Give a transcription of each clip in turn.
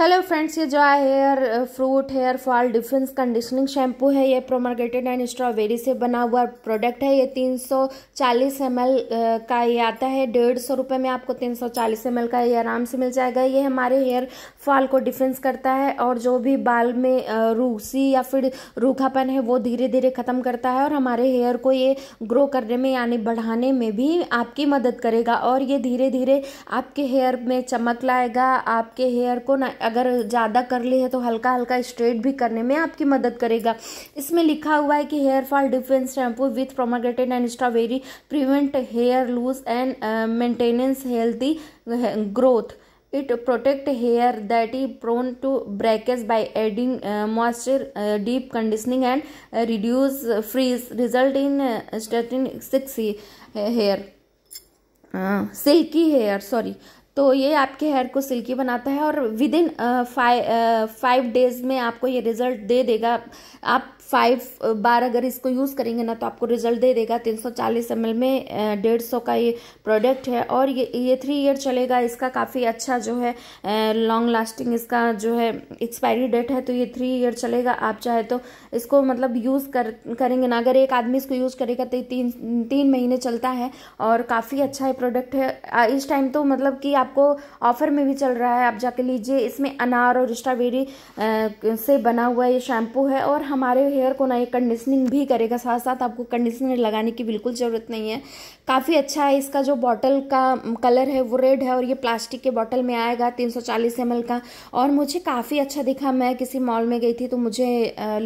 Hello friends ये जो है hair fruit hair fall difference conditioning shampoo है ये प्रोमरगेटेड एंड स्ट्रॉबेरी से बना हुआ प्रोडक्ट है ये 340 सौ का ये आता है डेढ़ सौ रुपये में आपको 340 सौ का ये आराम से मिल जाएगा ये हमारे हेयर फॉल को डिफेंस करता है और जो भी बाल में रूसी या फिर रूखापन है वो धीरे धीरे ख़त्म करता है और हमारे हेयर को ये ग्रो करने में यानी बढ़ाने में भी आपकी मदद करेगा और ये धीरे धीरे आपके हेयर में चमक लाएगा आपके हेयर को ना अगर ज़्यादा कर ली है तो हल्का हल्का स्ट्रेट भी करने में आपकी मदद करेगा इसमें लिखा हुआ है कि hair fall defence shampoo with pomegranate and strawberry prevent hair loose and maintenance healthy growth it protect hair that is prone to breakage by adding moisture deep conditioning and reduce frizz result in straighten six hair silky hair sorry तो ये आपके hair को silky बनाता है और within five five days में आपको ये रिजल्ट दे देगा आप फाइव बार uh, अगर इसको यूज़ करेंगे ना तो आपको रिजल्ट दे देगा तीन सौ चालीस एम में uh, डेढ़ सौ का ये प्रोडक्ट है और ये ये थ्री ईयर चलेगा इसका काफ़ी अच्छा जो है लॉन्ग uh, लास्टिंग इसका जो है एक्सपायरी डेट है तो ये थ्री ईयर चलेगा आप चाहे तो इसको मतलब यूज़ कर करेंगे ना अगर एक आदमी इसको यूज़ करेगा तो तीन तीन महीने चलता है और काफ़ी अच्छा ये प्रोडक्ट है इस टाइम तो मतलब कि आपको ऑफर में भी चल रहा है आप जाके लीजिए इसमें अनार और स्ट्रॉबेरी से बना हुआ ये शैम्पू है और हमारे हेयर को ना ये कंडीशनिंग भी करेगा साथ साथ आपको कंडीशनर लगाने की बिल्कुल ज़रूरत नहीं है काफ़ी अच्छा है इसका जो बॉटल का कलर है वो रेड है और ये प्लास्टिक के बॉटल में आएगा तीन सौ का और मुझे काफ़ी अच्छा दिखा मैं किसी मॉल में गई थी तो मुझे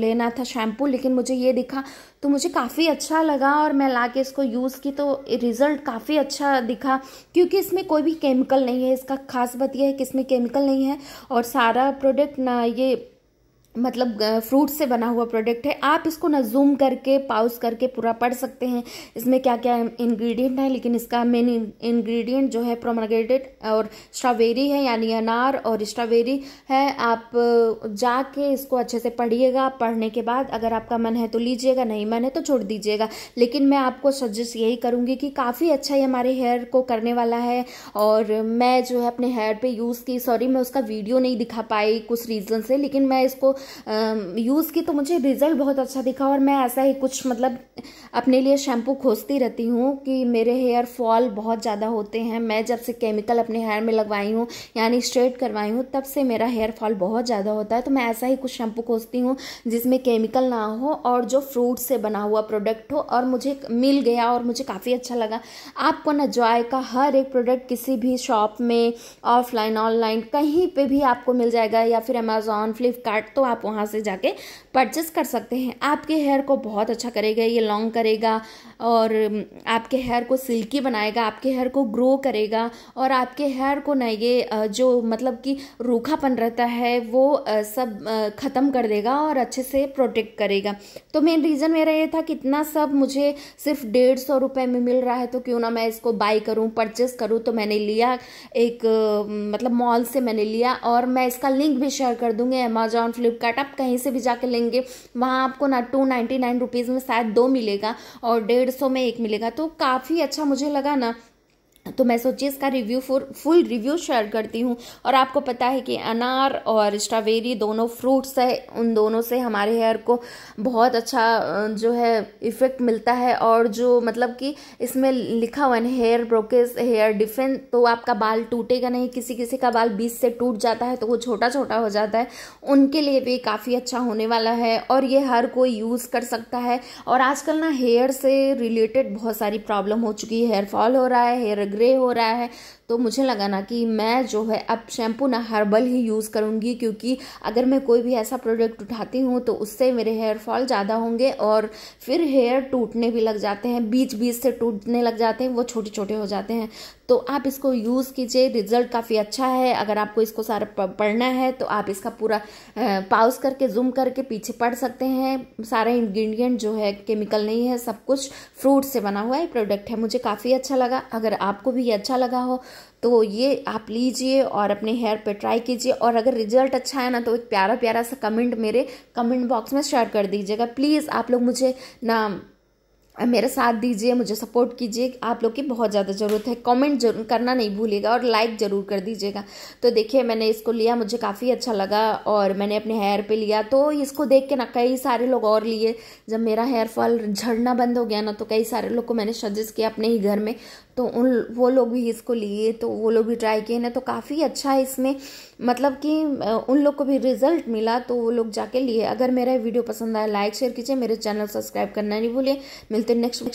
लेना था शैम्पू लेकिन मुझे ये दिखा तो मुझे काफ़ी अच्छा लगा और मैं ला के इसको यूज़ की तो रिज़ल्ट काफ़ी अच्छा दिखा क्योंकि इसमें कोई भी केमिकल नहीं है इसका खास बात यह है कि इसमें केमिकल नहीं है और सारा प्रोडक्ट ना ये मतलब फ्रूट से बना हुआ प्रोडक्ट है आप इसको ना जूम करके पाउस करके पूरा पढ़ सकते हैं इसमें क्या क्या इंग्रेडिएंट है लेकिन इसका मेन इंग्रेडिएंट जो है प्रोमोगेटेड और स्ट्रॉबेरी है यानी अनार और स्ट्रॉबेरी है आप जाके इसको अच्छे से पढ़िएगा पढ़ने के बाद अगर आपका मन है तो लीजिएगा नहीं मन है तो छोड़ दीजिएगा लेकिन मैं आपको सजेस्ट यही करूँगी कि काफ़ी अच्छा ये हमारे हेयर को करने वाला है और मैं जो है अपने हेयर पर यूज़ की सॉरी मैं उसका वीडियो नहीं दिखा पाई कुछ रीज़न से लेकिन मैं इसको यूज़ की तो मुझे रिज़ल्ट बहुत अच्छा दिखा और मैं ऐसा ही कुछ मतलब अपने लिए शैम्पू खोजती रहती हूँ कि मेरे हेयर फॉल बहुत ज़्यादा होते हैं मैं जब से केमिकल अपने हेयर में लगवाई हूँ यानी स्ट्रेट करवाई हूँ तब से मेरा हेयर फॉल बहुत ज़्यादा होता है तो मैं ऐसा ही कुछ शैम्पू खोजती हूँ जिसमें केमिकल ना हो और जो फ्रूट से बना हुआ प्रोडक्ट हो और मुझे मिल गया और मुझे काफ़ी अच्छा लगा आपको ना जॉय का हर एक प्रोडक्ट किसी भी शॉप में ऑफलाइन ऑनलाइन कहीं पे भी आपको मिल जाएगा या फिर अमेज़ॉन फ्लिपकार्ट तो आप वहाँ से जाके परचेस कर सकते हैं आपके हेयर को बहुत अच्छा करेगा ये लॉन्ग करेगा और आपके हेयर को सिल्की बनाएगा आपके हेयर को ग्रो करेगा और आपके हेयर को ना ये जो मतलब कि रूखापन रहता है वो सब ख़त्म कर देगा और अच्छे से प्रोटेक्ट करेगा तो मेन रीज़न मेरा ये था कि इतना सब मुझे सिर्फ डेढ़ सौ रुपये में मिल रहा है तो क्यों ना मैं इसको बाई करूँ परचेस करूँ तो मैंने लिया एक मतलब मॉल से मैंने लिया और मैं इसका लिंक भी शेयर कर दूँगी अमेजॉन फ्लिप कट आप कहीं से भी जाके लेंगे वहाँ आपको ना टू नाइन्टी नाइन रुपीज़ में शायद दो मिलेगा और डेढ़ सौ में एक मिलेगा तो काफ़ी अच्छा मुझे लगा ना तो मैं सोची इसका review full full review share करती हूँ और आपको पता है कि अनार और स्ट्रॉबेरी दोनों फ्रूट्स है उन दोनों से हमारे हेयर को बहुत अच्छा जो है इफ़ेक्ट मिलता है और जो मतलब कि इसमें लिखा हुआ है हेयर ब्रोकेज हेयर डिफेंस तो आपका बाल टूटेगा नहीं किसी किसी का बाल बीस से टूट जाता है तो वो छोटा छोटा हो जाता है उनके लिए भी काफ़ी अच्छा होने वाला है और ये हर कोई यूज़ कर सकता है और आजकल ना हेयर से रिलेटेड बहुत सारी प्रॉब्लम हो चुकी है हेयर फॉल हो रहा है हेयर ग्रे हो रहा है तो मुझे लगा ना कि मैं जो है अब शैम्पू ना हर्बल ही यूज़ करूँगी क्योंकि अगर मैं कोई भी ऐसा प्रोडक्ट उठाती हूँ तो उससे मेरे हेयर फॉल ज़्यादा होंगे और फिर हेयर टूटने भी लग जाते हैं बीच बीच से टूटने लग जाते हैं वो छोटे छोटे हो जाते हैं तो आप इसको यूज़ कीजिए रिजल्ट काफ़ी अच्छा है अगर आपको इसको सारा पढ़ना है तो आप इसका पूरा पाउस करके जूम करके पीछे पढ़ सकते हैं सारे इंग्रेडिएंट जो है केमिकल नहीं है सब कुछ फ्रूट से बना हुआ ये प्रोडक्ट है मुझे काफ़ी अच्छा लगा अगर आपको भी ये अच्छा लगा हो तो ये आप लीजिए और अपने हेयर पे ट्राई कीजिए और अगर रिजल्ट अच्छा है ना तो एक प्यारा प्यारा सा कमेंट मेरे कमेंट बॉक्स में शेयर कर दीजिएगा प्लीज़ आप लोग मुझे ना मेरा साथ दीजिए मुझे सपोर्ट कीजिए आप लोग की बहुत ज़्यादा ज़रूरत है कमेंट जरूर करना नहीं भूलिएगा और लाइक ज़रूर कर दीजिएगा तो देखिए मैंने इसको लिया मुझे काफ़ी अच्छा लगा और मैंने अपने हेयर पे लिया तो इसको देख के ना कई सारे लोग और लिए जब मेरा हेयर फॉल झड़ना बंद हो गया ना तो कई सारे लोग को मैंने सजेस्ट किया अपने ही घर में तो उन वो लोग भी इसको लिए तो वो लोग भी ट्राई किए ना तो काफ़ी अच्छा है इसमें मतलब कि उन लोग को भी रिजल्ट मिला तो वो लोग जाके लिए अगर मेरा वीडियो पसंद आया लाइक शेयर कीजिए मेरे चैनल सब्सक्राइब करना नहीं भूलिए The next week.